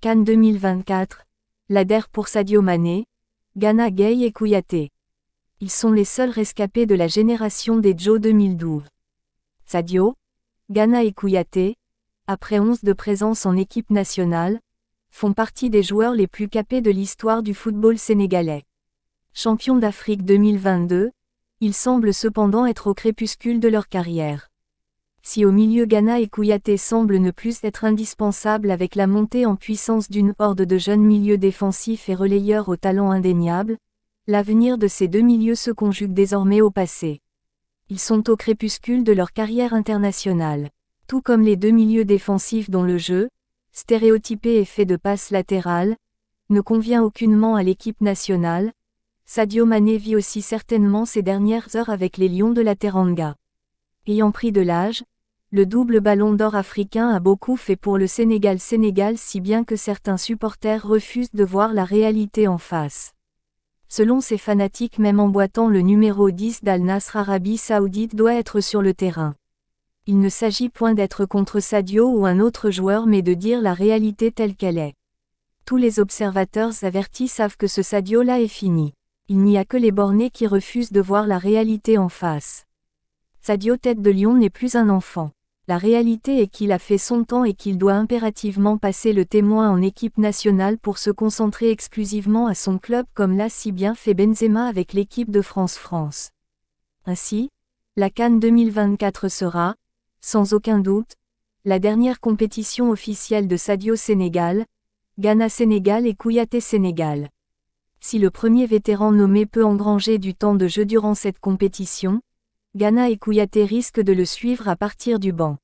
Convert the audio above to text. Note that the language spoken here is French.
Cannes 2024, l'ADER pour Sadio Mané, Ghana Gay et Kouyaté. Ils sont les seuls rescapés de la génération des Joe 2012. Sadio, Ghana et Kouyaté, après 11 de présence en équipe nationale, font partie des joueurs les plus capés de l'histoire du football sénégalais. Champions d'Afrique 2022, ils semblent cependant être au crépuscule de leur carrière. Si au milieu Ghana et Kouyaté semblent ne plus être indispensables avec la montée en puissance d'une horde de jeunes milieux défensifs et relayeurs aux talents indéniables, l'avenir de ces deux milieux se conjugue désormais au passé. Ils sont au crépuscule de leur carrière internationale. Tout comme les deux milieux défensifs dont le jeu, stéréotypé et fait de passes latérales, ne convient aucunement à l'équipe nationale, Sadio Mané vit aussi certainement ses dernières heures avec les Lions de la Teranga. Ayant pris de l'âge, le double ballon d'or africain a beaucoup fait pour le Sénégal-Sénégal si bien que certains supporters refusent de voir la réalité en face. Selon ces fanatiques même en boitant le numéro 10 d'Al-Nasr Arabie Saoudite doit être sur le terrain. Il ne s'agit point d'être contre Sadio ou un autre joueur mais de dire la réalité telle qu'elle est. Tous les observateurs avertis savent que ce Sadio-là est fini. Il n'y a que les bornés qui refusent de voir la réalité en face. Sadio tête de lion n'est plus un enfant la réalité est qu'il a fait son temps et qu'il doit impérativement passer le témoin en équipe nationale pour se concentrer exclusivement à son club comme l'a si bien fait Benzema avec l'équipe de France-France. Ainsi, la Cannes 2024 sera, sans aucun doute, la dernière compétition officielle de Sadio Sénégal, Ghana-Sénégal et Kouyaté-Sénégal. Si le premier vétéran nommé peut engranger du temps de jeu durant cette compétition, Ghana et Kouyaté risquent de le suivre à partir du banc.